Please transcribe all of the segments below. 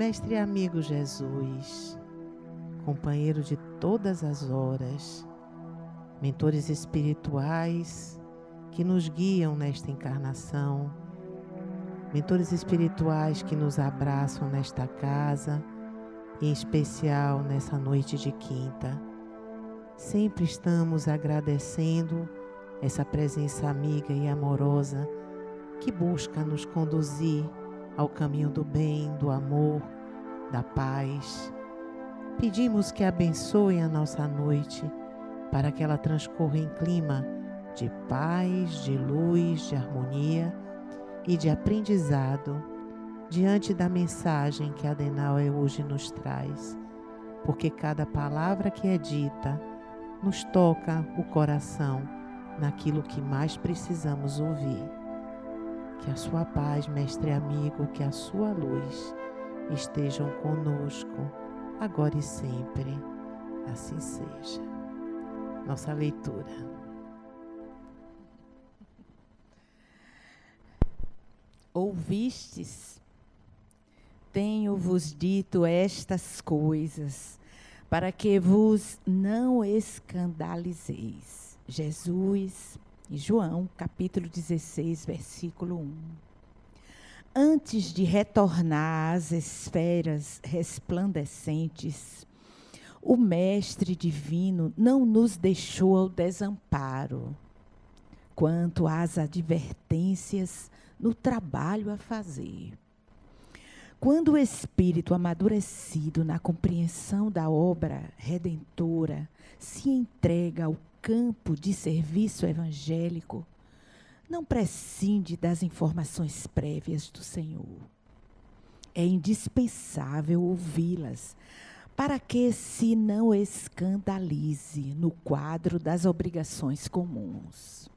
mestre e amigo Jesus, companheiro de todas as horas, mentores espirituais que nos guiam nesta encarnação, mentores espirituais que nos abraçam nesta casa, em especial nessa noite de quinta. Sempre estamos agradecendo essa presença amiga e amorosa que busca nos conduzir ao caminho do bem, do amor da paz. Pedimos que abençoe a nossa noite, para que ela transcorra em clima de paz, de luz, de harmonia e de aprendizado diante da mensagem que Adenauer hoje nos traz, porque cada palavra que é dita nos toca o coração naquilo que mais precisamos ouvir. Que a sua paz, mestre amigo, que a sua luz estejam conosco, agora e sempre. Assim seja. Nossa leitura. Ouvistes? Tenho-vos dito estas coisas, para que vos não escandalizeis. Jesus, João, capítulo 16, versículo 1 antes de retornar às esferas resplandecentes, o Mestre Divino não nos deixou ao desamparo quanto às advertências no trabalho a fazer. Quando o espírito amadurecido na compreensão da obra redentora se entrega ao campo de serviço evangélico, não prescinde das informações prévias do Senhor. É indispensável ouvi-las, para que se não escandalize no quadro das obrigações comuns.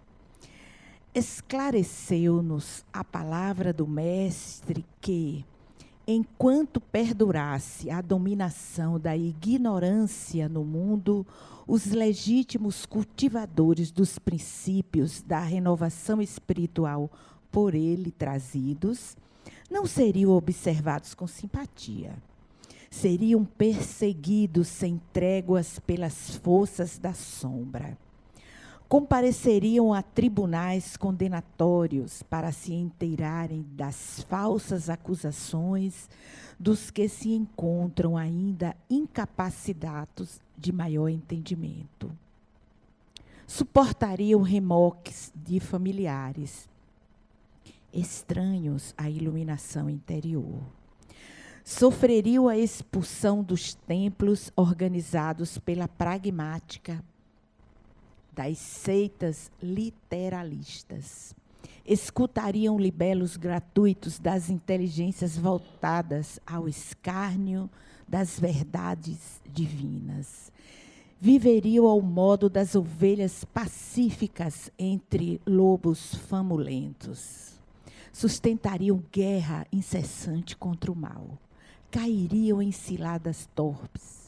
Esclareceu-nos a palavra do Mestre que, Enquanto perdurasse a dominação da ignorância no mundo, os legítimos cultivadores dos princípios da renovação espiritual por ele trazidos não seriam observados com simpatia. Seriam perseguidos sem tréguas pelas forças da sombra compareceriam a tribunais condenatórios para se inteirarem das falsas acusações dos que se encontram ainda incapacitados de maior entendimento. Suportariam remoques de familiares estranhos à iluminação interior. Sofreriam a expulsão dos templos organizados pela pragmática das seitas literalistas. Escutariam libelos gratuitos das inteligências voltadas ao escárnio das verdades divinas. Viveriam ao modo das ovelhas pacíficas entre lobos famulentos. Sustentariam guerra incessante contra o mal. Cairiam em ciladas torpes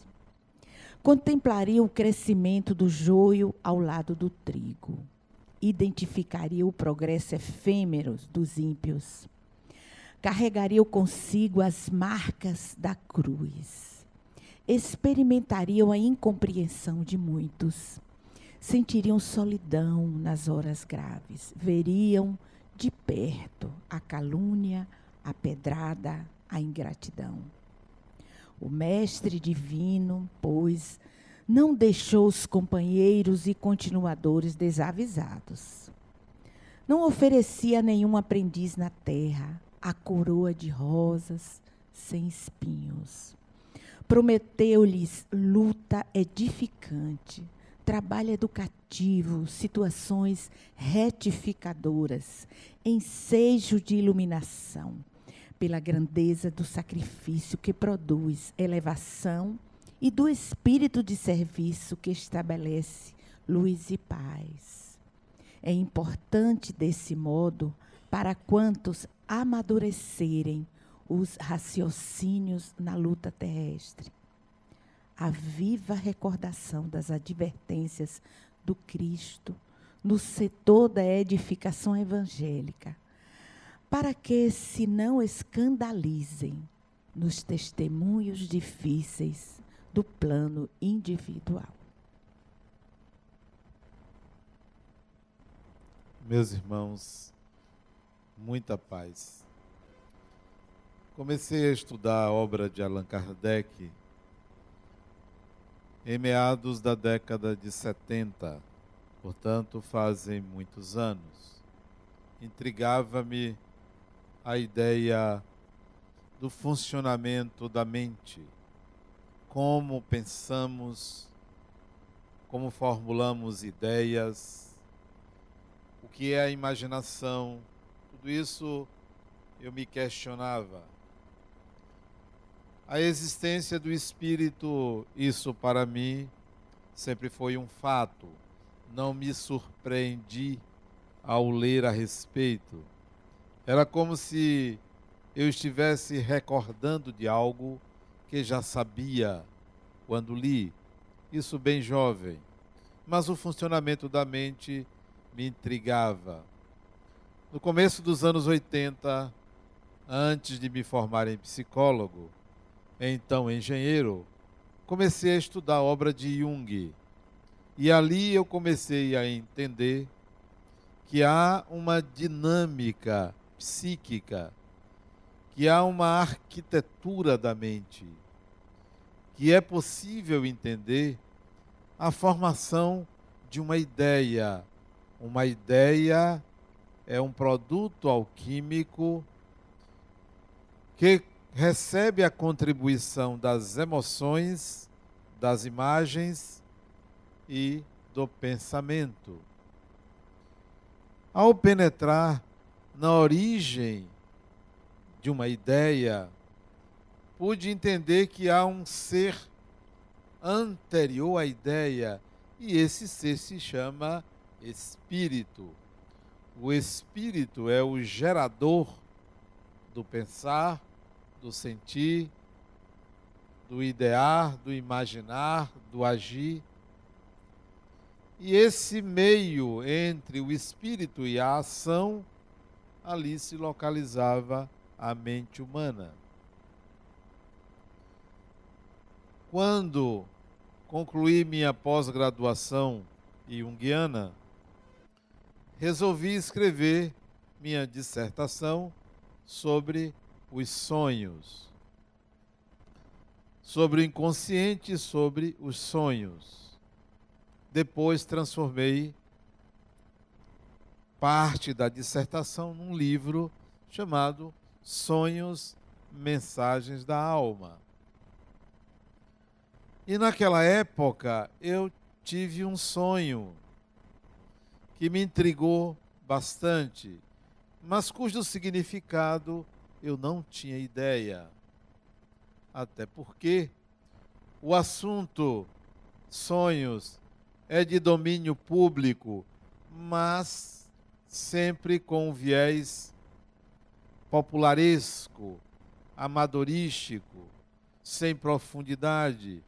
contemplaria o crescimento do joio ao lado do trigo, identificaria o progresso efêmero dos ímpios, carregaria consigo as marcas da cruz, experimentariam a incompreensão de muitos, sentiriam solidão nas horas graves, veriam de perto a calúnia, a pedrada, a ingratidão o Mestre Divino, pois, não deixou os companheiros e continuadores desavisados. Não oferecia a nenhum aprendiz na terra a coroa de rosas sem espinhos. Prometeu-lhes luta edificante, trabalho educativo, situações retificadoras, ensejo de iluminação pela grandeza do sacrifício que produz elevação e do espírito de serviço que estabelece luz e paz. É importante, desse modo, para quantos amadurecerem os raciocínios na luta terrestre. A viva recordação das advertências do Cristo no setor da edificação evangélica para que se não escandalizem nos testemunhos difíceis do plano individual. Meus irmãos, muita paz. Comecei a estudar a obra de Allan Kardec em meados da década de 70, portanto, fazem muitos anos. Intrigava-me a ideia do funcionamento da mente, como pensamos, como formulamos ideias, o que é a imaginação, tudo isso eu me questionava. A existência do espírito, isso para mim sempre foi um fato. Não me surpreendi ao ler a respeito era como se eu estivesse recordando de algo que já sabia quando li, isso bem jovem. Mas o funcionamento da mente me intrigava. No começo dos anos 80, antes de me formar em psicólogo, então engenheiro, comecei a estudar a obra de Jung. E ali eu comecei a entender que há uma dinâmica psíquica, que há uma arquitetura da mente, que é possível entender a formação de uma ideia. Uma ideia é um produto alquímico que recebe a contribuição das emoções, das imagens e do pensamento. Ao penetrar na origem de uma ideia, pude entender que há um ser anterior à ideia, e esse ser se chama espírito. O espírito é o gerador do pensar, do sentir, do idear, do imaginar, do agir. E esse meio entre o espírito e a ação ali se localizava a mente humana. Quando concluí minha pós-graduação junguiana, resolvi escrever minha dissertação sobre os sonhos, sobre o inconsciente e sobre os sonhos. Depois transformei parte da dissertação num livro chamado Sonhos, Mensagens da Alma. E naquela época eu tive um sonho que me intrigou bastante, mas cujo significado eu não tinha ideia. Até porque o assunto sonhos é de domínio público, mas sempre com um viés popularesco, amadorístico, sem profundidade.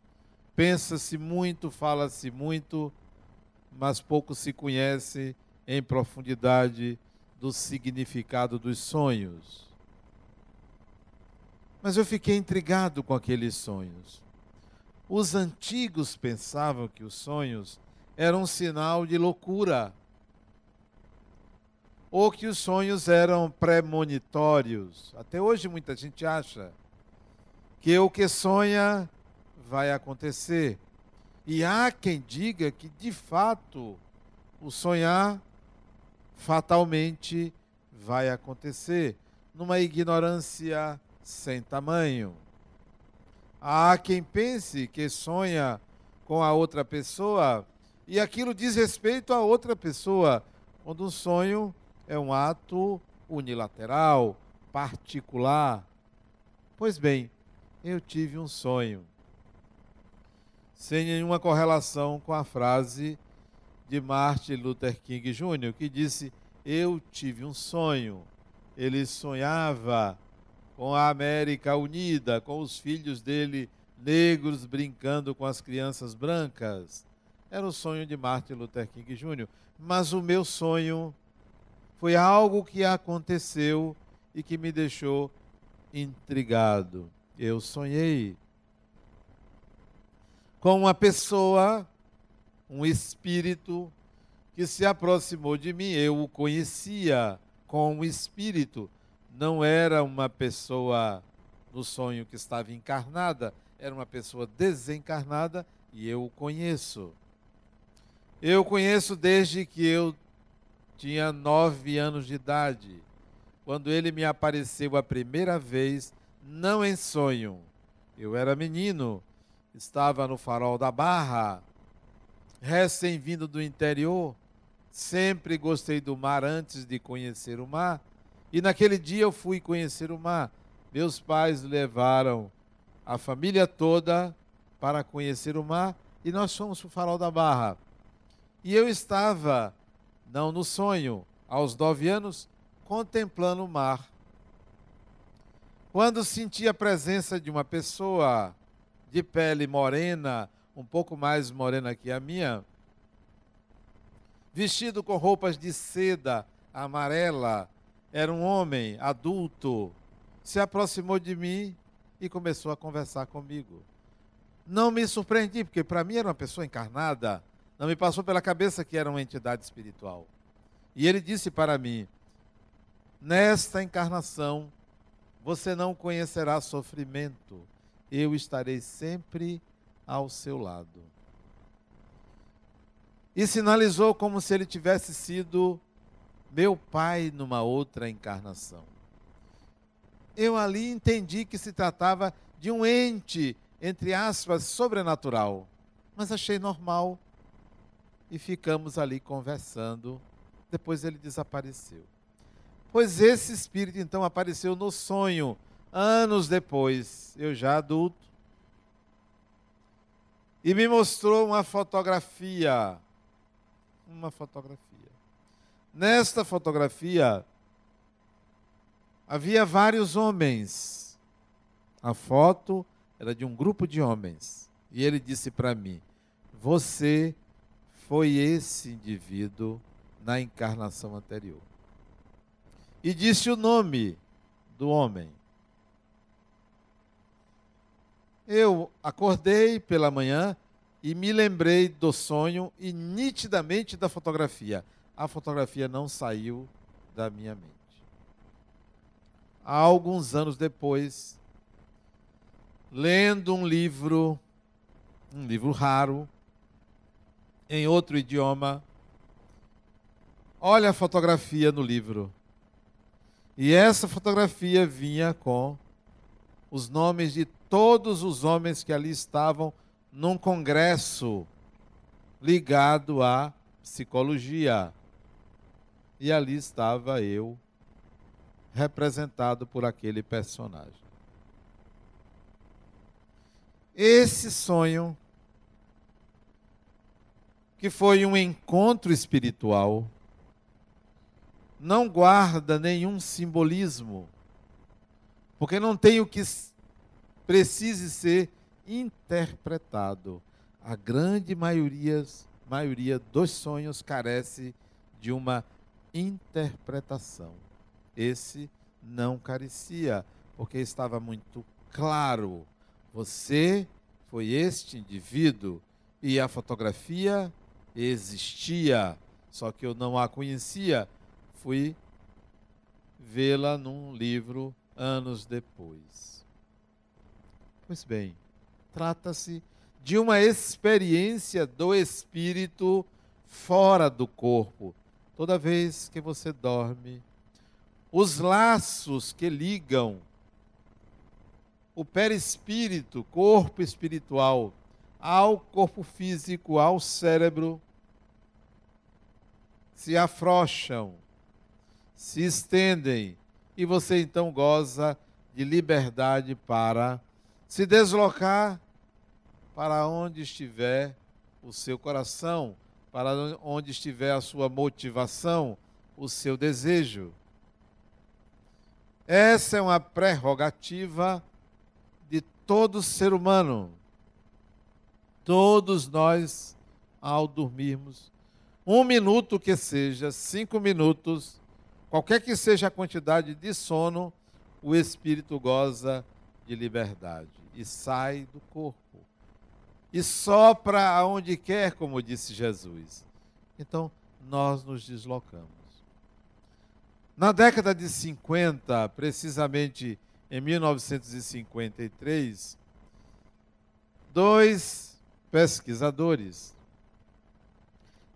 Pensa-se muito, fala-se muito, mas pouco se conhece em profundidade do significado dos sonhos. Mas eu fiquei intrigado com aqueles sonhos. Os antigos pensavam que os sonhos eram um sinal de loucura ou que os sonhos eram premonitórios. Até hoje muita gente acha que o que sonha vai acontecer. E há quem diga que, de fato, o sonhar fatalmente vai acontecer, numa ignorância sem tamanho. Há quem pense que sonha com a outra pessoa e aquilo diz respeito a outra pessoa, quando um sonho é um ato unilateral, particular. Pois bem, eu tive um sonho, sem nenhuma correlação com a frase de Martin Luther King Jr., que disse: Eu tive um sonho. Ele sonhava com a América Unida, com os filhos dele negros brincando com as crianças brancas. Era o sonho de Martin Luther King Jr. Mas o meu sonho foi algo que aconteceu e que me deixou intrigado. Eu sonhei com uma pessoa, um espírito, que se aproximou de mim. Eu o conhecia como espírito. Não era uma pessoa no sonho que estava encarnada, era uma pessoa desencarnada e eu o conheço. Eu o conheço desde que eu tinha nove anos de idade. Quando ele me apareceu a primeira vez, não em sonho. Eu era menino, estava no farol da Barra, recém-vindo do interior. Sempre gostei do mar antes de conhecer o mar. E naquele dia eu fui conhecer o mar. Meus pais levaram a família toda para conhecer o mar e nós fomos para o Farol da Barra. E eu estava não no sonho, aos nove anos, contemplando o mar. Quando senti a presença de uma pessoa de pele morena, um pouco mais morena que a minha, vestido com roupas de seda amarela, era um homem adulto, se aproximou de mim e começou a conversar comigo. Não me surpreendi, porque para mim era uma pessoa encarnada, não me passou pela cabeça que era uma entidade espiritual. E ele disse para mim: Nesta encarnação, você não conhecerá sofrimento, eu estarei sempre ao seu lado. E sinalizou como se ele tivesse sido meu pai numa outra encarnação. Eu ali entendi que se tratava de um ente, entre aspas, sobrenatural, mas achei normal e ficamos ali conversando. Depois ele desapareceu. Pois esse espírito então apareceu no sonho, anos depois, eu já adulto, e me mostrou uma fotografia. Uma fotografia. Nesta fotografia havia vários homens. A foto era de um grupo de homens. E ele disse para mim: Você foi esse indivíduo na encarnação anterior. E disse o nome do homem. Eu acordei pela manhã e me lembrei do sonho e nitidamente da fotografia. A fotografia não saiu da minha mente. Há alguns anos depois, lendo um livro, um livro raro, em outro idioma. Olha a fotografia no livro. E essa fotografia vinha com os nomes de todos os homens que ali estavam num congresso ligado à psicologia. E ali estava eu, representado por aquele personagem. Esse sonho que foi um encontro espiritual, não guarda nenhum simbolismo, porque não tem o que precise ser interpretado. A grande maioria, maioria dos sonhos carece de uma interpretação. Esse não carecia, porque estava muito claro. Você foi este indivíduo e a fotografia existia, só que eu não a conhecia, fui vê-la num livro anos depois. Pois bem, trata-se de uma experiência do espírito fora do corpo. Toda vez que você dorme, os laços que ligam o perispírito, corpo espiritual, ao corpo físico, ao cérebro, se afrouxam, se estendem e você então goza de liberdade para se deslocar para onde estiver o seu coração, para onde estiver a sua motivação, o seu desejo. Essa é uma prerrogativa de todo ser humano. Todos nós, ao dormirmos, um minuto que seja, cinco minutos, qualquer que seja a quantidade de sono, o espírito goza de liberdade e sai do corpo. E sopra aonde quer, como disse Jesus. Então, nós nos deslocamos. Na década de 50, precisamente em 1953, dois pesquisadores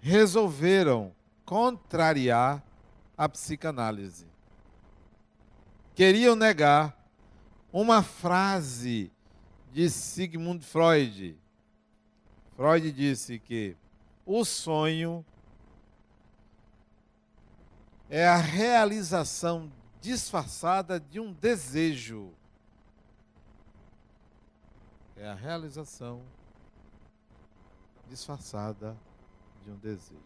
resolveram contrariar a psicanálise. Queriam negar uma frase de Sigmund Freud. Freud disse que o sonho é a realização disfarçada de um desejo. É a realização disfarçada de um desejo.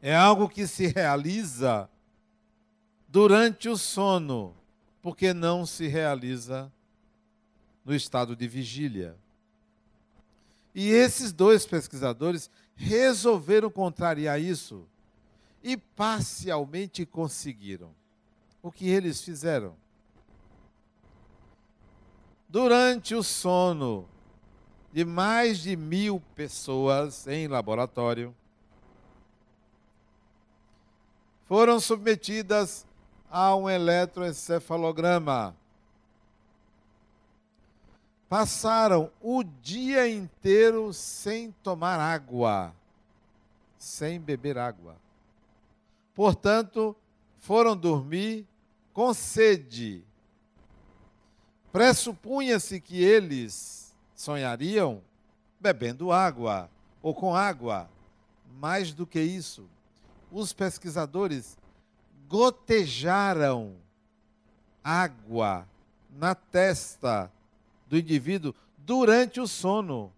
É algo que se realiza durante o sono, porque não se realiza no estado de vigília. E esses dois pesquisadores resolveram contrariar isso e parcialmente conseguiram. O que eles fizeram? Durante o sono, de mais de mil pessoas em laboratório foram submetidas a um eletroencefalograma. Passaram o dia inteiro sem tomar água, sem beber água. Portanto, foram dormir com sede. Pressupunha-se que eles sonhariam bebendo água ou com água. Mais do que isso, os pesquisadores gotejaram água na testa do indivíduo durante o sono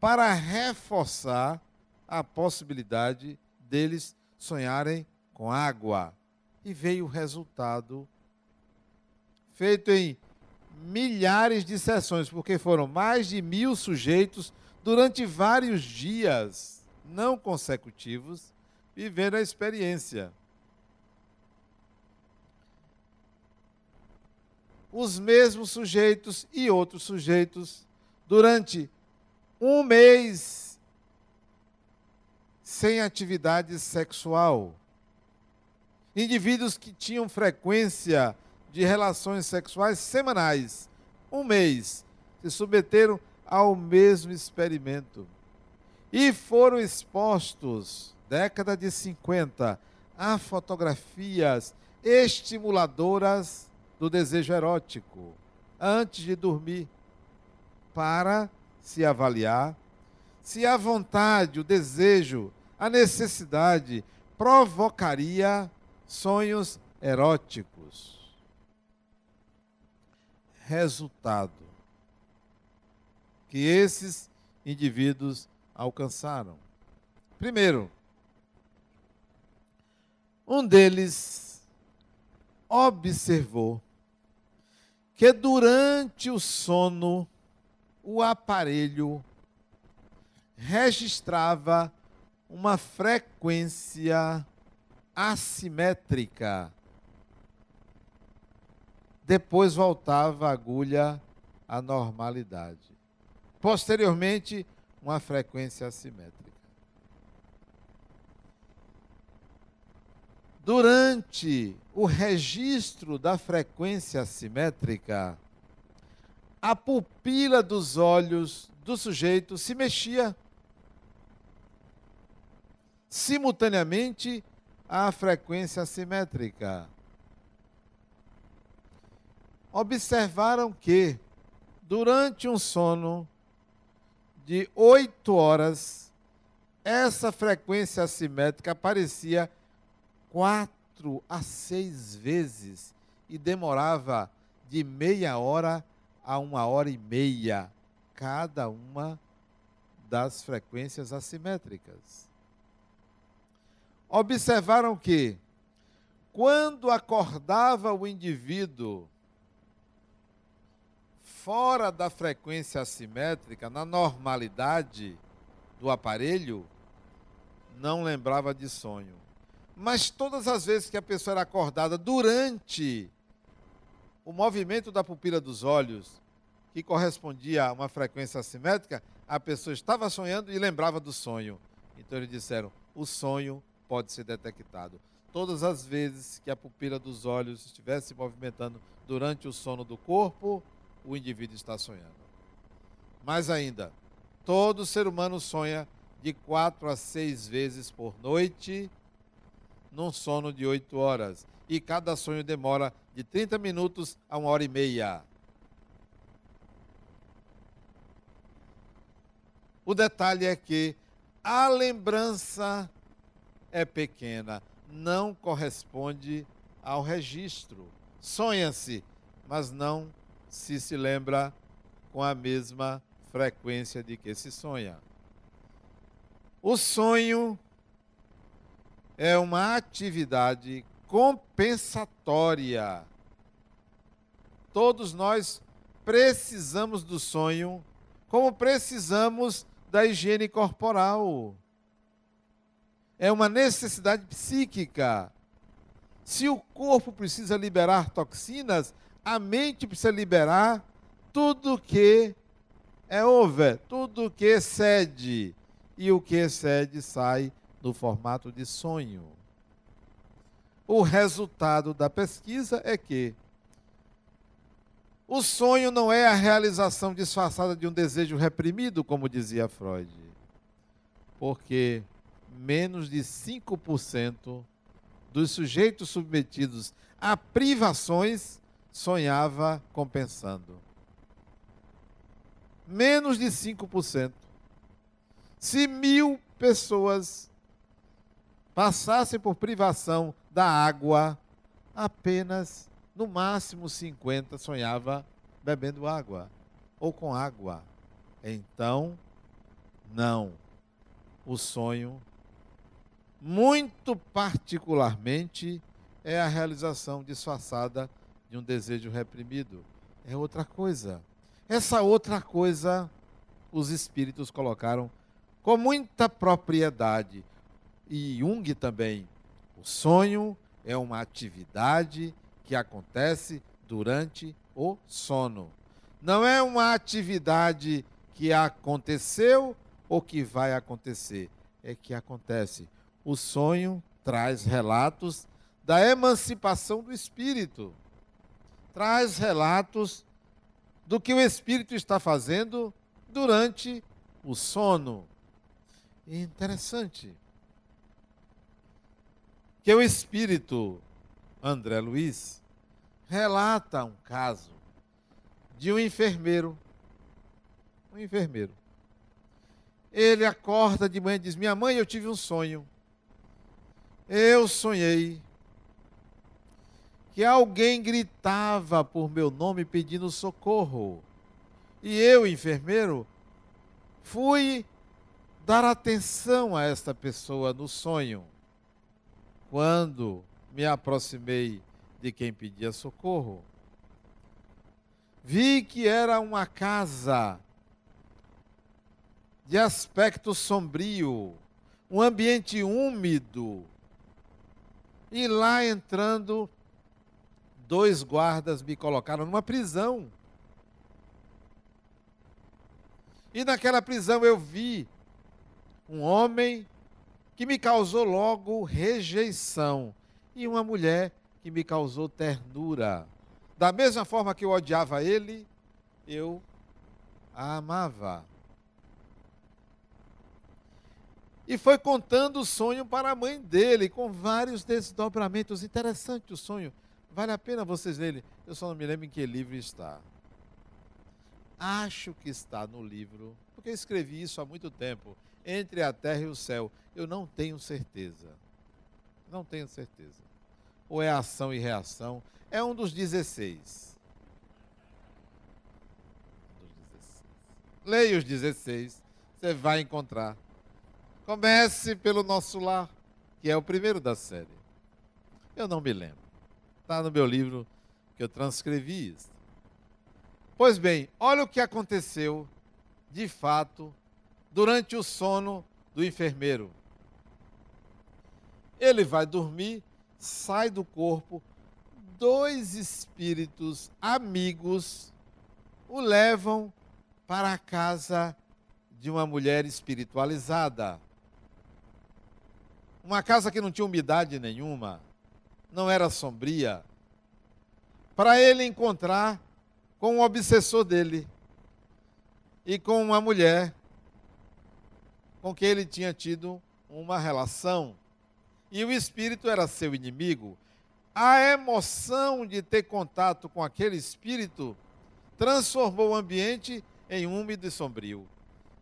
para reforçar a possibilidade deles sonharem com água. E veio o resultado feito em milhares de sessões, porque foram mais de mil sujeitos durante vários dias não consecutivos vivendo a experiência. Os mesmos sujeitos e outros sujeitos durante um mês sem atividade sexual. Indivíduos que tinham frequência de relações sexuais semanais, um mês, se submeteram ao mesmo experimento. E foram expostos, década de 50, a fotografias estimuladoras do desejo erótico antes de dormir, para se avaliar se a vontade, o desejo, a necessidade provocaria sonhos eróticos resultado que esses indivíduos alcançaram. Primeiro, um deles observou que durante o sono o aparelho registrava uma frequência assimétrica depois voltava a agulha à normalidade. Posteriormente, uma frequência assimétrica. Durante o registro da frequência assimétrica, a pupila dos olhos do sujeito se mexia simultaneamente à frequência assimétrica observaram que, durante um sono de oito horas, essa frequência assimétrica aparecia quatro a seis vezes e demorava de meia hora a uma hora e meia cada uma das frequências assimétricas. Observaram que, quando acordava o indivíduo fora da frequência assimétrica, na normalidade do aparelho, não lembrava de sonho. Mas todas as vezes que a pessoa era acordada durante o movimento da pupila dos olhos, que correspondia a uma frequência assimétrica, a pessoa estava sonhando e lembrava do sonho. Então eles disseram: o sonho pode ser detectado. Todas as vezes que a pupila dos olhos estivesse movimentando durante o sono do corpo, o indivíduo está sonhando. Mais ainda, todo ser humano sonha de quatro a seis vezes por noite, num sono de oito horas. E cada sonho demora de 30 minutos a uma hora e meia. O detalhe é que a lembrança é pequena, não corresponde ao registro. Sonha-se, mas não se se lembra com a mesma frequência de que se sonha. O sonho é uma atividade compensatória. Todos nós precisamos do sonho, como precisamos da higiene corporal. É uma necessidade psíquica. Se o corpo precisa liberar toxinas, a mente precisa liberar tudo que é over, tudo que excede. E o que excede sai no formato de sonho. O resultado da pesquisa é que o sonho não é a realização disfarçada de um desejo reprimido, como dizia Freud. Porque menos de 5% dos sujeitos submetidos a privações sonhava compensando. Menos de 5%. Se mil pessoas passassem por privação da água, apenas, no máximo, 50 sonhava bebendo água ou com água. Então, não. O sonho, muito particularmente, é a realização disfarçada de um desejo reprimido. É outra coisa. Essa outra coisa os espíritos colocaram com muita propriedade. E Jung também. O sonho é uma atividade que acontece durante o sono. Não é uma atividade que aconteceu ou que vai acontecer, é que acontece. O sonho traz relatos da emancipação do espírito traz relatos do que o espírito está fazendo durante o sono. E é interessante que o espírito André Luiz relata um caso de um enfermeiro. Um enfermeiro. Ele acorda de manhã e diz: Minha mãe, eu tive um sonho. Eu sonhei que alguém gritava por meu nome pedindo socorro. E eu, enfermeiro, fui dar atenção a esta pessoa no sonho. Quando me aproximei de quem pedia socorro, vi que era uma casa de aspecto sombrio, um ambiente úmido. E lá entrando, dois guardas me colocaram numa prisão. E naquela prisão eu vi um homem que me causou logo rejeição e uma mulher que me causou ternura. Da mesma forma que eu odiava ele, eu a amava. E foi contando o sonho para a mãe dele, com vários desdobramentos. Interessante o sonho. Vale a pena vocês lerem. Eu só não me lembro em que livro está. Acho que está no livro, porque escrevi isso há muito tempo. Entre a terra e o céu. Eu não tenho certeza. Não tenho certeza. Ou é ação e reação? É um dos 16. Leia os 16. Você vai encontrar. Comece pelo nosso lar, que é o primeiro da série. Eu não me lembro está no meu livro que eu transcrevi isso. Pois bem, olha o que aconteceu, de fato, durante o sono do enfermeiro. Ele vai dormir, sai do corpo, dois espíritos amigos o levam para a casa de uma mulher espiritualizada. Uma casa que não tinha umidade nenhuma não era sombria, para ele encontrar com o obsessor dele e com uma mulher com quem ele tinha tido uma relação. E o espírito era seu inimigo. A emoção de ter contato com aquele espírito transformou o ambiente em úmido e sombrio.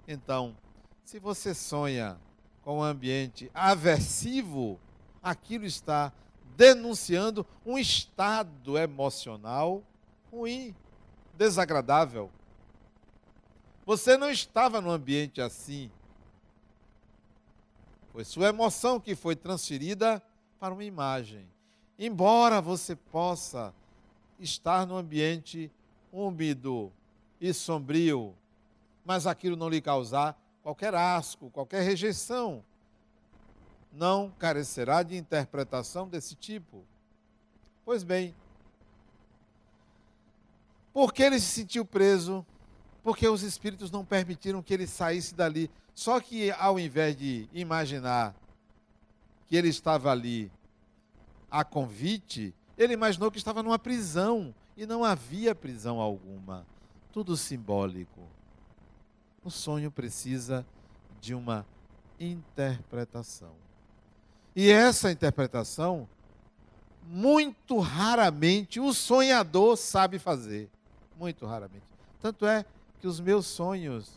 Então, se você sonha com um ambiente aversivo, aquilo está denunciando um estado emocional ruim, desagradável. Você não estava num ambiente assim. Foi sua emoção que foi transferida para uma imagem. Embora você possa estar num ambiente úmido e sombrio, mas aquilo não lhe causar qualquer asco, qualquer rejeição, não carecerá de interpretação desse tipo. Pois bem, por que ele se sentiu preso? Porque os espíritos não permitiram que ele saísse dali. Só que ao invés de imaginar que ele estava ali a convite, ele imaginou que estava numa prisão e não havia prisão alguma. Tudo simbólico. O sonho precisa de uma interpretação. E essa interpretação, muito raramente o sonhador sabe fazer. Muito raramente. Tanto é que os meus sonhos,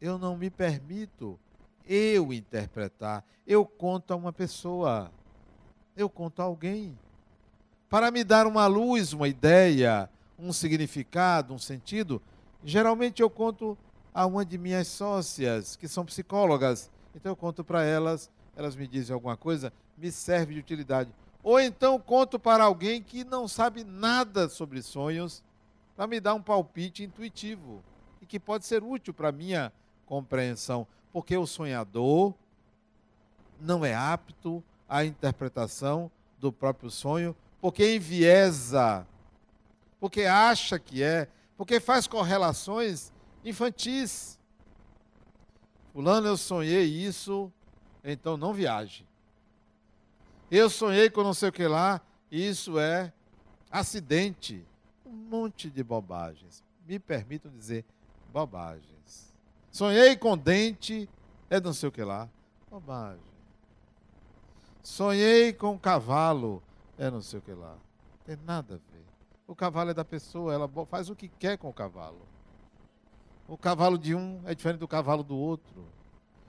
eu não me permito eu interpretar. Eu conto a uma pessoa. Eu conto a alguém. Para me dar uma luz, uma ideia, um significado, um sentido, geralmente eu conto a uma de minhas sócias, que são psicólogas. Então eu conto para elas elas me dizem alguma coisa, me serve de utilidade. Ou então conto para alguém que não sabe nada sobre sonhos para me dar um palpite intuitivo e que pode ser útil para minha compreensão, porque o sonhador não é apto à interpretação do próprio sonho, porque enviesa, porque acha que é, porque faz correlações infantis. Fulano, eu sonhei isso, então não viaje. Eu sonhei com não sei o que lá, isso é acidente. Um monte de bobagens. Me permitam dizer bobagens. Sonhei com dente, é não sei o que lá, bobagem. Sonhei com cavalo, é não sei o que lá. Tem nada a ver. O cavalo é da pessoa, ela faz o que quer com o cavalo. O cavalo de um é diferente do cavalo do outro.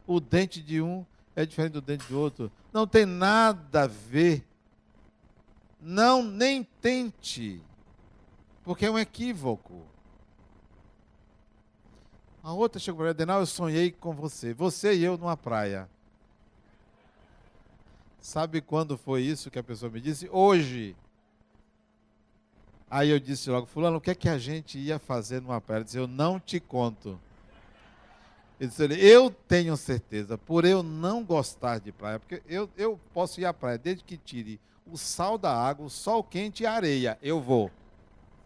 O dente de um é diferente do dente de outro. Não tem nada a ver. Não nem tente, porque é um equívoco. A outra chegou para mim, Adenal, eu sonhei com você, você e eu numa praia. Sabe quando foi isso que a pessoa me disse? Hoje. Aí eu disse logo, fulano, o que é que a gente ia fazer numa praia? Eu disse, eu não te conto. Ele disse: ele Eu tenho certeza, por eu não gostar de praia, porque eu, eu posso ir à praia desde que tire o sal da água, o sol quente e a areia, eu vou.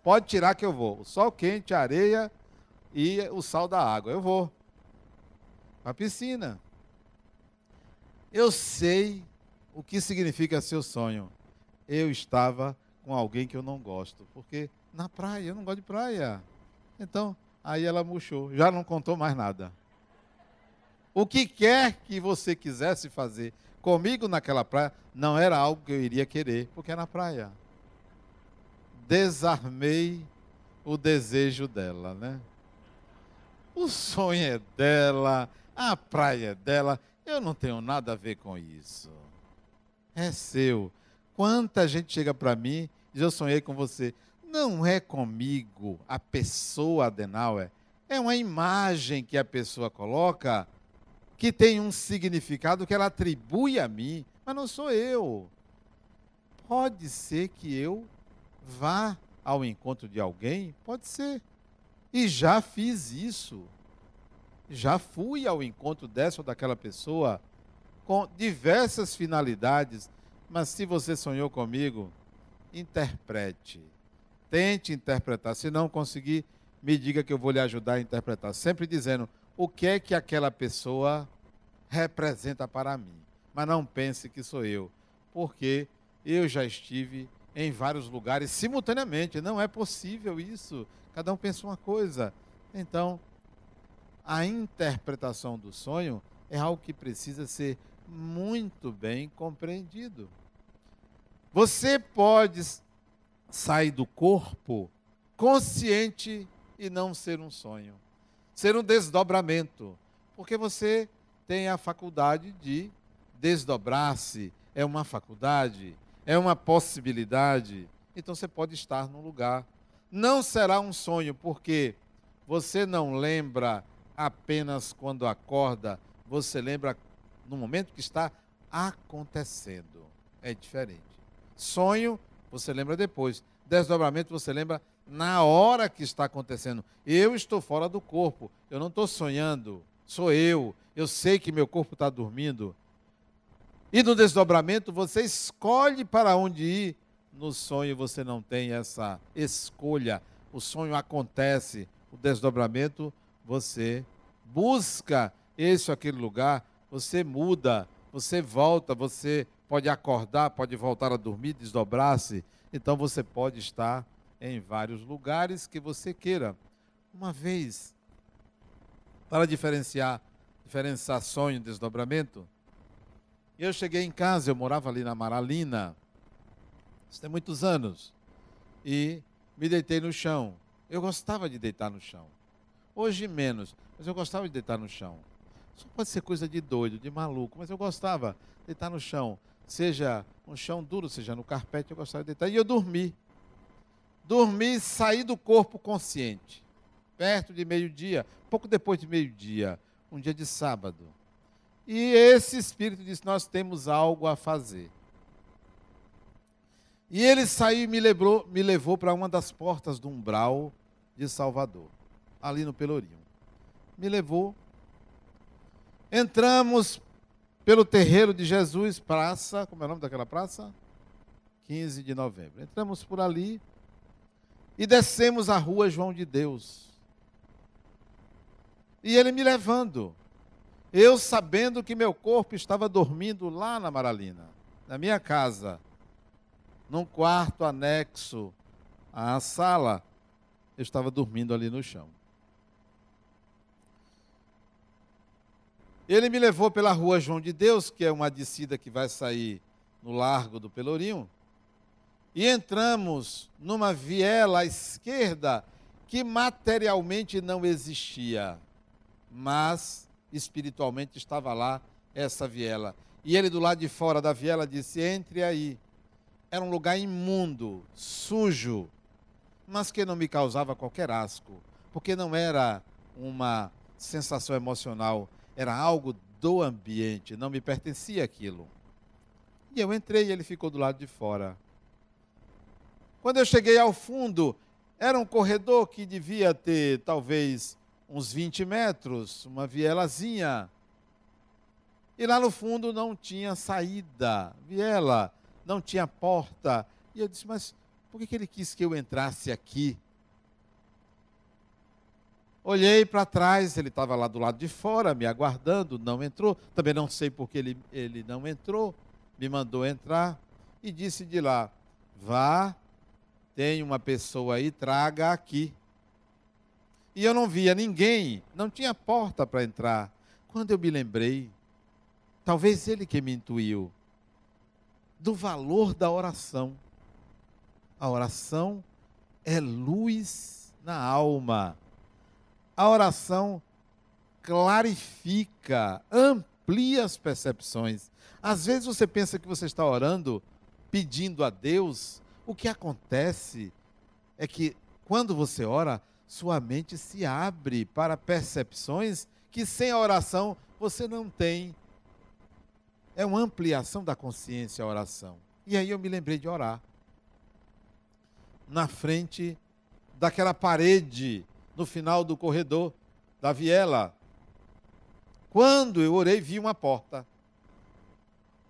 Pode tirar que eu vou. O sol quente, a areia e o sal da água, eu vou. A piscina. Eu sei o que significa seu sonho. Eu estava com alguém que eu não gosto, porque na praia, eu não gosto de praia. Então, aí ela murchou, já não contou mais nada. O que quer que você quisesse fazer comigo naquela praia, não era algo que eu iria querer, porque era é na praia. Desarmei o desejo dela, né? O sonho é dela, a praia é dela, eu não tenho nada a ver com isso. É seu. Quanta gente chega para mim e diz: Eu sonhei com você. Não é comigo a pessoa Adenauer, é uma imagem que a pessoa coloca que tem um significado que ela atribui a mim, mas não sou eu. Pode ser que eu vá ao encontro de alguém, pode ser. E já fiz isso. Já fui ao encontro dessa ou daquela pessoa com diversas finalidades, mas se você sonhou comigo, interprete. Tente interpretar. Se não conseguir, me diga que eu vou lhe ajudar a interpretar. Sempre dizendo: o que é que aquela pessoa representa para mim. Mas não pense que sou eu, porque eu já estive em vários lugares simultaneamente. Não é possível isso. Cada um pensa uma coisa. Então, a interpretação do sonho é algo que precisa ser muito bem compreendido. Você pode sair do corpo consciente e não ser um sonho ser um desdobramento, porque você tem a faculdade de desdobrar-se, é uma faculdade, é uma possibilidade. Então você pode estar num lugar. Não será um sonho, porque você não lembra apenas quando acorda, você lembra no momento que está acontecendo. É diferente. Sonho, você lembra depois. Desdobramento, você lembra na hora que está acontecendo. Eu estou fora do corpo, eu não estou sonhando, sou eu, eu sei que meu corpo está dormindo. E no desdobramento você escolhe para onde ir. No sonho você não tem essa escolha. O sonho acontece, o desdobramento você busca esse ou aquele lugar, você muda, você volta, você pode acordar, pode voltar a dormir, desdobrar-se. Então você pode estar em vários lugares que você queira, uma vez, para diferenciar, diferenciar sonho e desdobramento. Eu cheguei em casa, eu morava ali na Maralina, isso tem muitos anos, e me deitei no chão. Eu gostava de deitar no chão. Hoje menos, mas eu gostava de deitar no chão. Isso pode ser coisa de doido, de maluco, mas eu gostava de deitar no chão. Seja um chão duro, seja no carpete, eu gostava de deitar. E eu dormi dormir, sair do corpo consciente. Perto de meio-dia, pouco depois de meio-dia, um dia de sábado. E esse espírito disse: Nós temos algo a fazer. E ele saiu e me, lembrou, me levou para uma das portas do umbral de Salvador, ali no Pelourinho. Me levou. Entramos pelo terreiro de Jesus, praça, como é o nome daquela praça? 15 de novembro. Entramos por ali, e descemos a rua João de Deus. E ele me levando, eu sabendo que meu corpo estava dormindo lá na Maralina, na minha casa, num quarto anexo à sala, eu estava dormindo ali no chão. Ele me levou pela rua João de Deus, que é uma descida que vai sair no largo do Pelourinho, e entramos numa viela à esquerda que materialmente não existia, mas espiritualmente estava lá essa viela. E ele do lado de fora da viela disse: Entre aí. Era um lugar imundo, sujo, mas que não me causava qualquer asco, porque não era uma sensação emocional, era algo do ambiente, não me pertencia aquilo. E eu entrei e ele ficou do lado de fora. Quando eu cheguei ao fundo, era um corredor que devia ter talvez uns 20 metros, uma vielazinha. E lá no fundo não tinha saída, viela, não tinha porta. E eu disse, mas por que, que ele quis que eu entrasse aqui? Olhei para trás, ele estava lá do lado de fora, me aguardando, não entrou. Também não sei por que ele, ele não entrou, me mandou entrar e disse de lá: vá tem uma pessoa aí, traga aqui. E eu não via ninguém, não tinha porta para entrar. Quando eu me lembrei, talvez ele que me intuiu, do valor da oração. A oração é luz na alma. A oração clarifica, amplia as percepções. Às vezes você pensa que você está orando pedindo a Deus o que acontece é que quando você ora, sua mente se abre para percepções que sem a oração você não tem. É uma ampliação da consciência a oração. E aí eu me lembrei de orar. Na frente daquela parede, no final do corredor da viela. Quando eu orei, vi uma porta.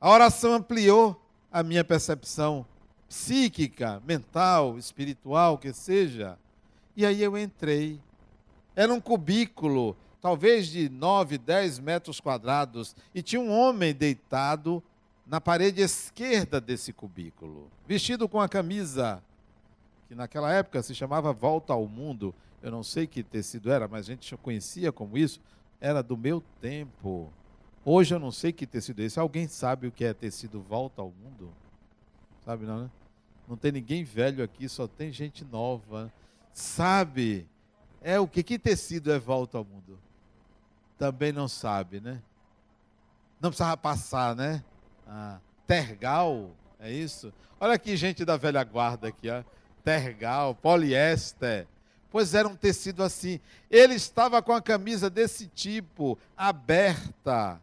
A oração ampliou a minha percepção psíquica, mental, espiritual, que seja. E aí eu entrei. Era um cubículo, talvez de 9, 10 metros quadrados, e tinha um homem deitado na parede esquerda desse cubículo, vestido com a camisa que naquela época se chamava Volta ao Mundo. Eu não sei que tecido era, mas a gente conhecia como isso. Era do meu tempo. Hoje eu não sei que tecido é esse. Alguém sabe o que é tecido Volta ao Mundo? Sabe não, né? Não tem ninguém velho aqui, só tem gente nova. Sabe? É o que que tecido é volta ao mundo? Também não sabe, né? Não precisava passar, né? Ah, tergal, é isso? Olha aqui gente da velha guarda aqui, ó. Tergal, poliéster. Pois era um tecido assim. Ele estava com a camisa desse tipo, aberta,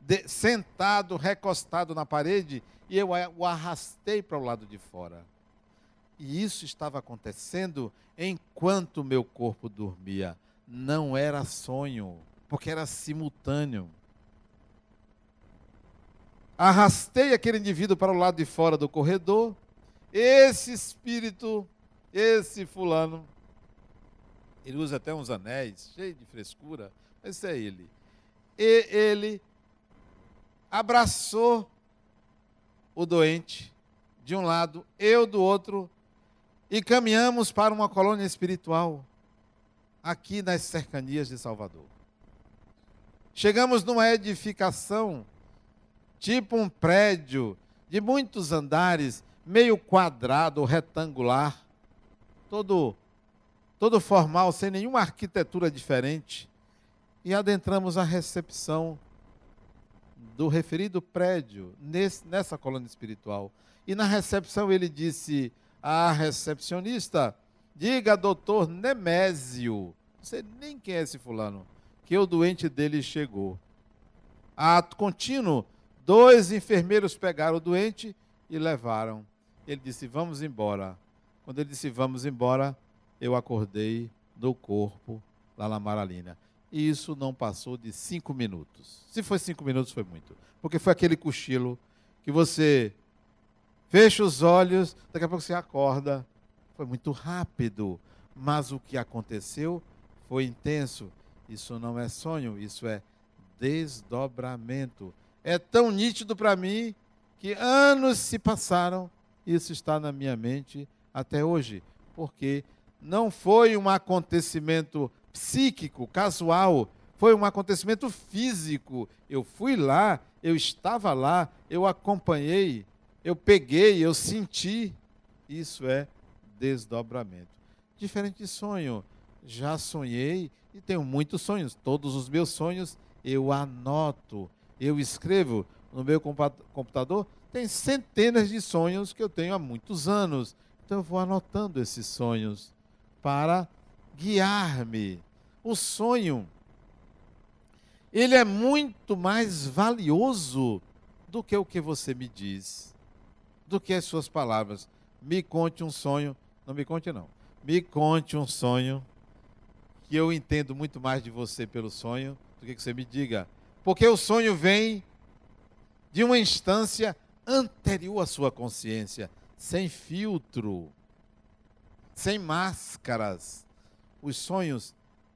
de, sentado, recostado na parede, e eu o arrastei para o lado de fora. E isso estava acontecendo enquanto meu corpo dormia. Não era sonho, porque era simultâneo. Arrastei aquele indivíduo para o lado de fora do corredor. Esse espírito, esse fulano, ele usa até uns anéis, cheio de frescura, mas é ele. E ele abraçou o doente de um lado, eu do outro, e caminhamos para uma colônia espiritual aqui nas cercanias de Salvador. Chegamos numa edificação, tipo um prédio de muitos andares, meio quadrado, retangular, todo todo formal, sem nenhuma arquitetura diferente, e adentramos a recepção do referido prédio nesse, nessa colônia espiritual. E na recepção ele disse à recepcionista: Diga, doutor Nemésio, não sei nem quem é esse fulano, que o doente dele chegou. Ato contínuo, dois enfermeiros pegaram o doente e levaram. Ele disse: Vamos embora. Quando ele disse: Vamos embora, eu acordei do corpo lá na Maralina e isso não passou de cinco minutos. Se foi cinco minutos, foi muito. Porque foi aquele cochilo que você fecha os olhos, daqui a pouco você acorda. Foi muito rápido, mas o que aconteceu foi intenso. Isso não é sonho, isso é desdobramento. É tão nítido para mim que anos se passaram, isso está na minha mente até hoje, porque não foi um acontecimento psíquico, casual, foi um acontecimento físico. Eu fui lá, eu estava lá, eu acompanhei, eu peguei, eu senti. Isso é desdobramento. Diferente de sonho, já sonhei e tenho muitos sonhos. Todos os meus sonhos eu anoto, eu escrevo no meu computador. Tem centenas de sonhos que eu tenho há muitos anos. Então eu vou anotando esses sonhos para guiar-me o sonho, ele é muito mais valioso do que o que você me diz, do que as suas palavras. Me conte um sonho, não me conte não. Me conte um sonho que eu entendo muito mais de você pelo sonho do que, você me diga, porque o sonho vem de uma instância anterior à sua consciência, sem filtro, sem máscaras. Os sonhos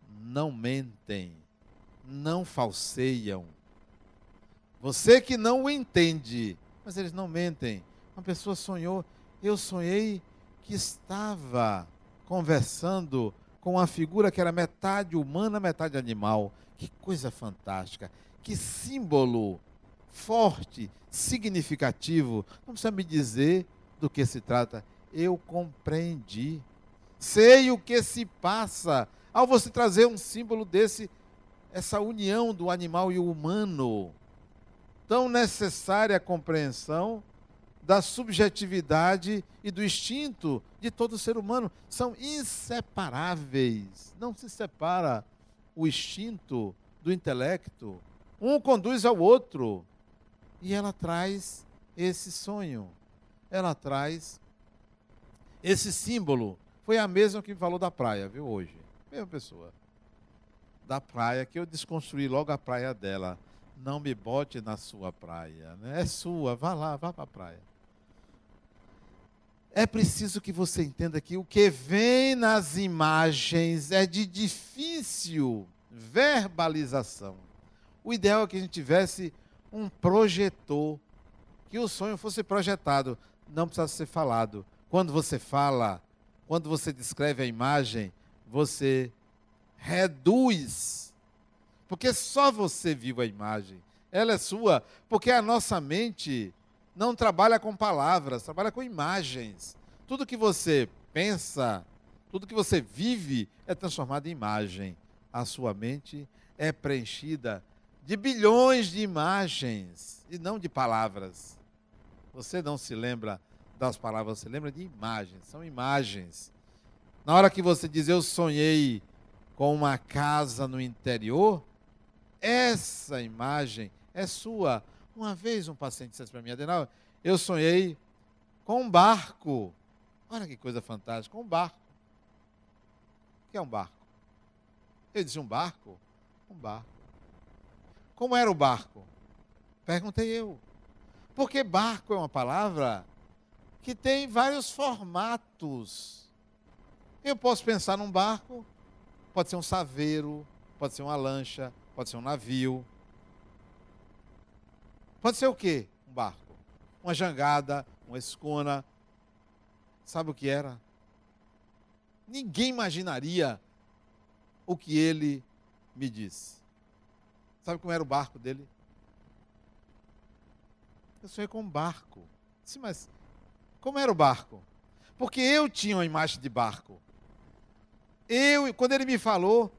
não mentem, não falseiam. Você que não o entende, mas eles não mentem. Uma pessoa sonhou, eu sonhei que estava conversando com uma figura que era metade humana, metade animal. Que coisa fantástica, que símbolo forte, significativo. Não precisa me dizer do que se trata. Eu compreendi. Sei o que se passa ao você trazer um símbolo desse, essa união do animal e o humano, tão necessária a compreensão da subjetividade e do instinto de todo ser humano. São inseparáveis. Não se separa o instinto do intelecto. Um conduz ao outro. E ela traz esse sonho. Ela traz esse símbolo. Foi a mesma que falou da praia, viu, hoje. Mesma pessoa. Da praia, que eu desconstruí logo a praia dela. Não me bote na sua praia. Né? É sua, vá lá, vá para a praia. É preciso que você entenda que o que vem nas imagens é de difícil verbalização. O ideal é que a gente tivesse um projetor, que o sonho fosse projetado, não precisasse ser falado. Quando você fala, quando você descreve a imagem, você reduz. Porque só você viu a imagem. Ela é sua, porque a nossa mente não trabalha com palavras, trabalha com imagens. Tudo que você pensa, tudo que você vive é transformado em imagem. A sua mente é preenchida de bilhões de imagens e não de palavras. Você não se lembra das palavras, você lembra de imagens, são imagens. Na hora que você diz eu sonhei com uma casa no interior, essa imagem é sua. Uma vez um paciente disse para mim, Adenal, eu sonhei com um barco. Olha que coisa fantástica, um barco. O que é um barco? Ele disse, um barco? Um barco. Como era o barco? Perguntei eu. Porque barco é uma palavra que tem vários formatos. Eu posso pensar num barco, pode ser um saveiro, pode ser uma lancha, pode ser um navio. Pode ser o quê? Um barco. Uma jangada, uma escuna. Sabe o que era? Ninguém imaginaria o que ele me disse. Sabe como era o barco dele? Eu sonhei com um barco. mas como era o barco? Porque eu tinha uma imagem de barco. Eu, quando ele me falou,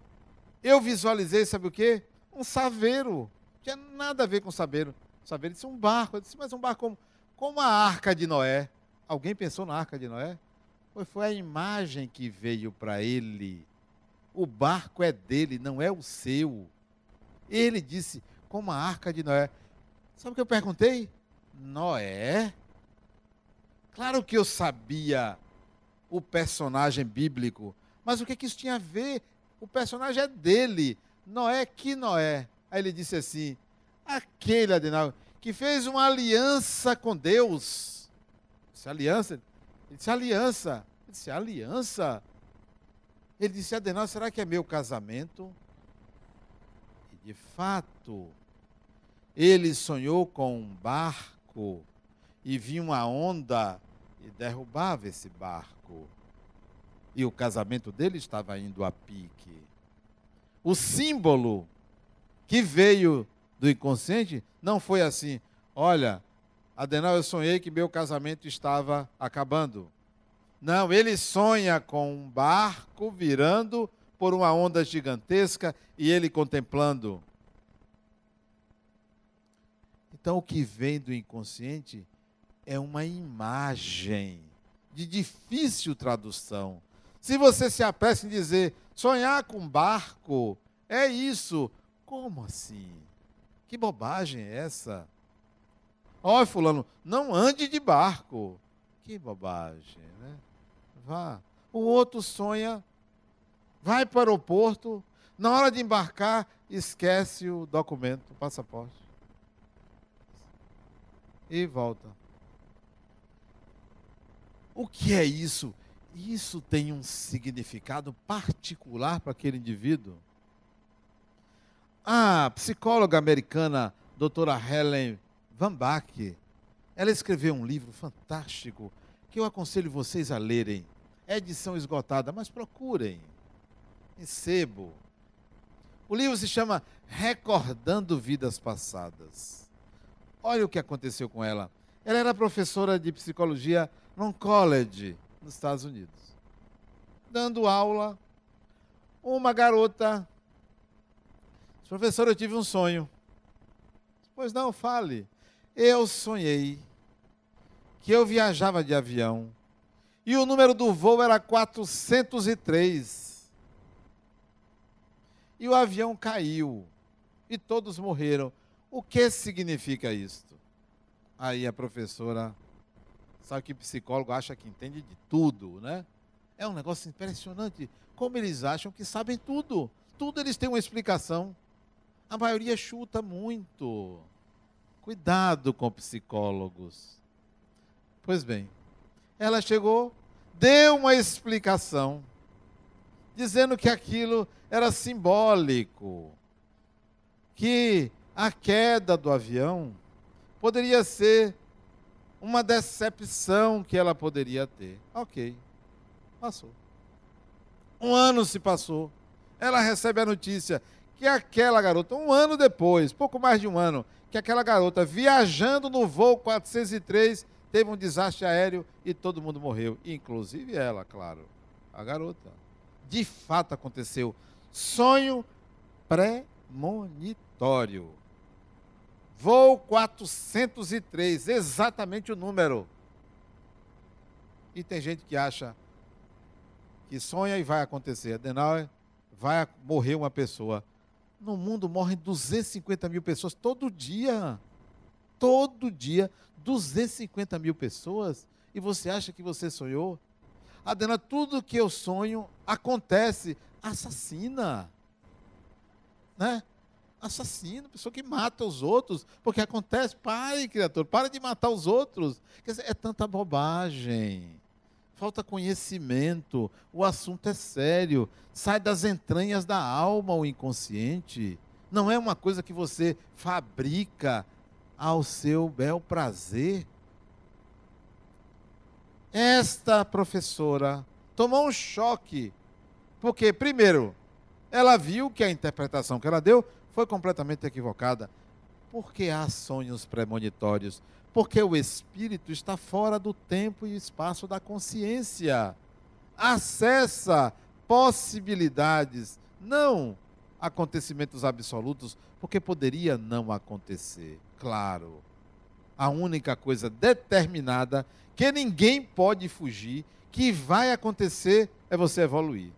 eu visualizei, sabe o quê? Um saveiro. Não tinha é nada a ver com saveiro. Saveiro disse um barco. Eu disse, mas um barco como, como a arca de Noé. Alguém pensou na arca de Noé? Foi, foi a imagem que veio para ele. O barco é dele, não é o seu. Ele disse, como a arca de Noé. Sabe o que eu perguntei? Noé? Claro que eu sabia o personagem bíblico, mas o que, que isso tinha a ver? O personagem é dele. Noé, que Noé? Aí ele disse assim: aquele Adenal que fez uma aliança com Deus. Disse é aliança? Ele disse aliança. Ele disse é aliança. Ele disse: Adenal, será que é meu casamento? E de fato, ele sonhou com um barco e vinha uma onda e derrubava esse barco e o casamento dele estava indo a pique. O símbolo que veio do inconsciente não foi assim: olha, Adenal, eu sonhei que meu casamento estava acabando. Não, ele sonha com um barco virando por uma onda gigantesca e ele contemplando. Então, o que vem do inconsciente é uma imagem de difícil tradução, se você se apressa em dizer sonhar com barco, é isso. Como assim? Que bobagem é essa? Olha, Fulano, não ande de barco. Que bobagem, né? Vá. O outro sonha, vai para o porto, na hora de embarcar, esquece o documento, o passaporte. E volta. O que é isso? isso tem um significado particular para aquele indivíduo. A ah, psicóloga americana, doutora Helen Van Bach, ela escreveu um livro fantástico que eu aconselho vocês a lerem. É edição esgotada, mas procurem. Em sebo. O livro se chama Recordando Vidas Passadas. Olha o que aconteceu com ela. Ela era professora de psicologia num college nos Estados Unidos. Dando aula, uma garota. Professor, eu tive um sonho. Pois não, fale. Eu sonhei que eu viajava de avião e o número do voo era 403. E o avião caiu e todos morreram. O que significa isto? Aí a professora Sabe que psicólogo acha que entende de tudo, né? É um negócio impressionante. Como eles acham que sabem tudo. Tudo eles têm uma explicação. A maioria chuta muito. Cuidado com psicólogos. Pois bem, ela chegou, deu uma explicação, dizendo que aquilo era simbólico, que a queda do avião poderia ser uma decepção que ela poderia ter. Ok, passou. Um ano se passou. Ela recebe a notícia que aquela garota, um ano depois, pouco mais de um ano, que aquela garota viajando no voo 403 teve um desastre aéreo e todo mundo morreu, inclusive ela, claro, a garota. De fato aconteceu. Sonho premonitório. Voo 403, exatamente o número. E tem gente que acha que sonha e vai acontecer. Adenauer vai morrer uma pessoa. No mundo morrem 250 mil pessoas todo dia. Todo dia, 250 mil pessoas. E você acha que você sonhou? Adenauer, tudo que eu sonho acontece. Assassina. Né? assassino, pessoa que mata os outros, porque acontece, pare, criador para de matar os outros. Quer dizer, é tanta bobagem. Falta conhecimento, o assunto é sério, sai das entranhas da alma o inconsciente. Não é uma coisa que você fabrica ao seu bel prazer. Esta professora tomou um choque, porque, primeiro, ela viu que a interpretação que ela deu foi completamente equivocada. Porque há sonhos premonitórios? Porque o espírito está fora do tempo e espaço da consciência. Acessa possibilidades, não acontecimentos absolutos, porque poderia não acontecer. Claro. A única coisa determinada que ninguém pode fugir, que vai acontecer, é você evoluir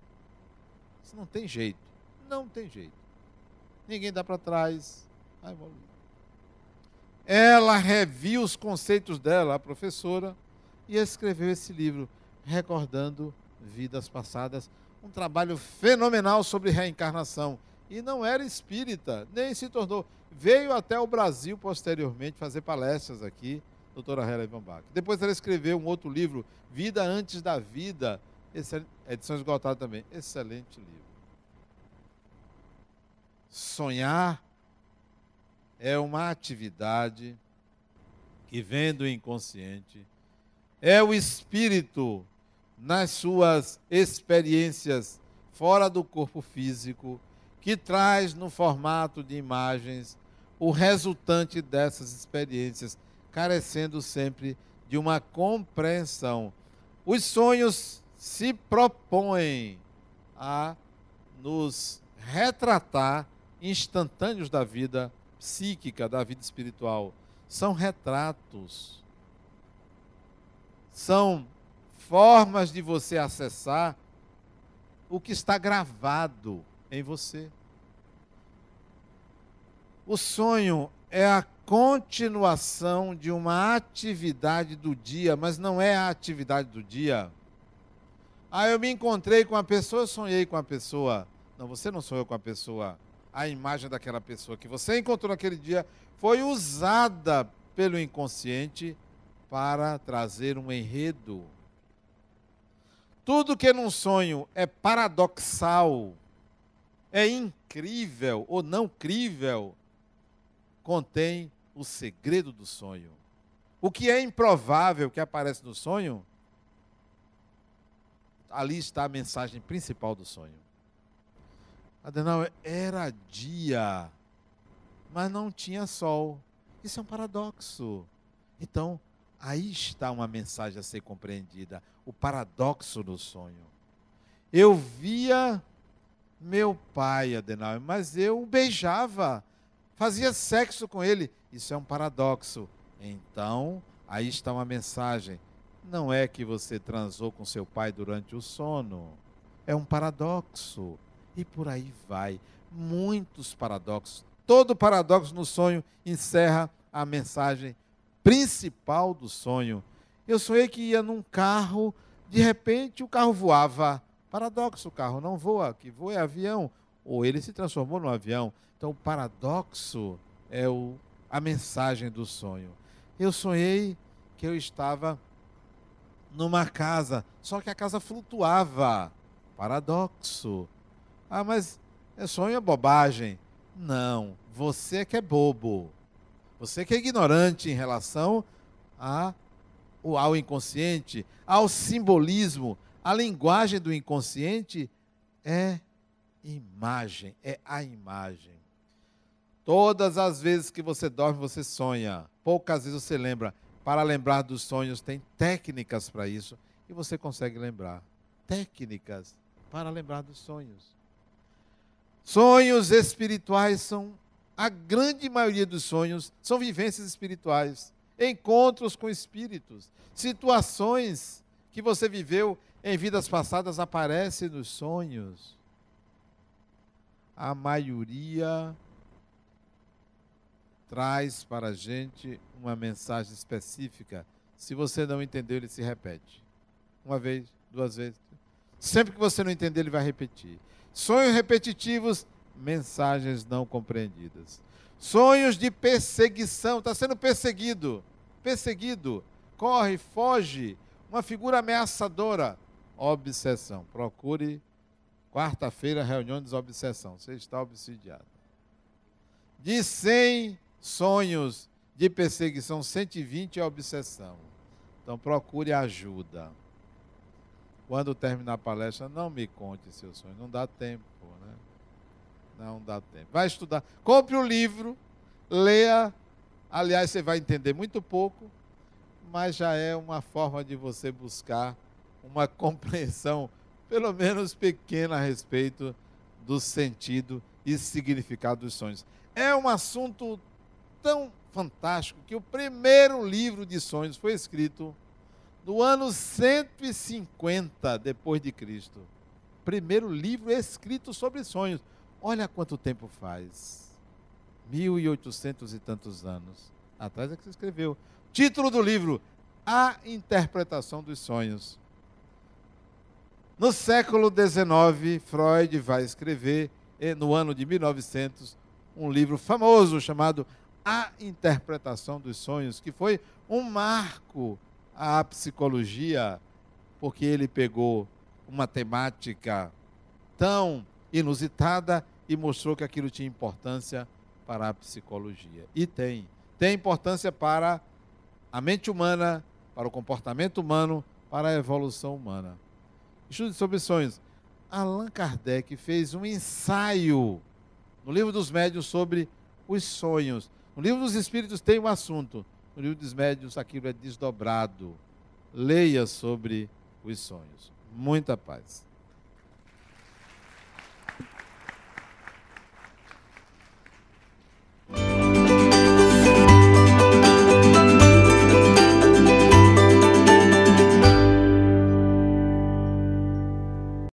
não tem jeito. Não tem jeito. Ninguém dá para trás. Vai evoluir. Ela reviu os conceitos dela, a professora, e escreveu esse livro, Recordando Vidas Passadas. Um trabalho fenomenal sobre reencarnação. E não era espírita, nem se tornou. Veio até o Brasil posteriormente fazer palestras aqui, doutora Helen Van Bach. Depois ela escreveu um outro livro, Vida Antes da Vida. Excelente edição esgotada também. Excelente livro. Sonhar é uma atividade que vem do inconsciente. É o espírito nas suas experiências fora do corpo físico que traz no formato de imagens o resultante dessas experiências, carecendo sempre de uma compreensão. Os sonhos se propõem a nos retratar instantâneos da vida psíquica, da vida espiritual. São retratos. São formas de você acessar o que está gravado em você. O sonho é a continuação de uma atividade do dia, mas não é a atividade do dia. Ah, eu me encontrei com a pessoa, sonhei com a pessoa. Não, você não sonhou com a pessoa. A imagem daquela pessoa que você encontrou naquele dia foi usada pelo inconsciente para trazer um enredo. Tudo que num sonho é paradoxal, é incrível ou não crível, contém o segredo do sonho. O que é improvável que aparece no sonho ali está a mensagem principal do sonho. Adenauer, era dia, mas não tinha sol. Isso é um paradoxo. Então, aí está uma mensagem a ser compreendida: o paradoxo do sonho. Eu via meu pai, Adenauer, mas eu o beijava, fazia sexo com ele. Isso é um paradoxo. Então, aí está uma mensagem não é que você transou com seu pai durante o sono. É um paradoxo. E por aí vai. Muitos paradoxos. Todo paradoxo no sonho encerra a mensagem principal do sonho. Eu sonhei que ia num carro, de repente o carro voava. Paradoxo, o carro não voa, que voa é avião, ou ele se transformou num avião. Então, o paradoxo é o, a mensagem do sonho. Eu sonhei que eu estava numa casa, só que a casa flutuava. Paradoxo. Ah, mas é sonho ou bobagem. Não, você que é bobo. Você que é ignorante em relação a, ao inconsciente, ao simbolismo. A linguagem do inconsciente é imagem, é a imagem. Todas as vezes que você dorme, você sonha. Poucas vezes você lembra para lembrar dos sonhos, tem técnicas para isso e você consegue lembrar. Técnicas para lembrar dos sonhos. Sonhos espirituais são a grande maioria dos sonhos são vivências espirituais, encontros com espíritos, situações que você viveu em vidas passadas aparecem nos sonhos. A maioria traz para a gente uma mensagem específica. Se você não entendeu, ele se repete. Uma vez, duas vezes. Sempre que você não entender, ele vai repetir. Sonhos repetitivos, mensagens não compreendidas. Sonhos de perseguição, está sendo perseguido. Perseguido, corre, foge. Uma figura ameaçadora. Obsessão. Procure quarta-feira reunião de obsessão. Você está obsidiado. De 100 sonhos de perseguição 120 é obsessão. Então procure ajuda. Quando terminar a palestra, não me conte seus sonhos, não dá tempo, né? Não dá tempo. Vai estudar, compre o um livro, leia. Aliás, você vai entender muito pouco, mas já é uma forma de você buscar uma compreensão, pelo menos pequena, a respeito do sentido e significado dos sonhos. É um assunto tão fantástico que o primeiro livro de sonhos foi escrito no ano 150 depois de Cristo. Primeiro livro escrito sobre sonhos. Olha quanto tempo faz. 1800 e tantos anos atrás é que se escreveu. Título do livro: A Interpretação dos Sonhos. No século XIX, Freud vai escrever, eh, no ano de 1900, um livro famoso chamado a interpretação dos sonhos, que foi um marco à psicologia, porque ele pegou uma temática tão inusitada e mostrou que aquilo tinha importância para a psicologia. E tem. Tem importância para a mente humana, para o comportamento humano, para a evolução humana. Estude sobre sonhos. Allan Kardec fez um ensaio no livro dos médios sobre os sonhos. O livro dos Espíritos tem um assunto. No livro dos Médios, aquilo é desdobrado. Leia sobre os sonhos. Muita paz.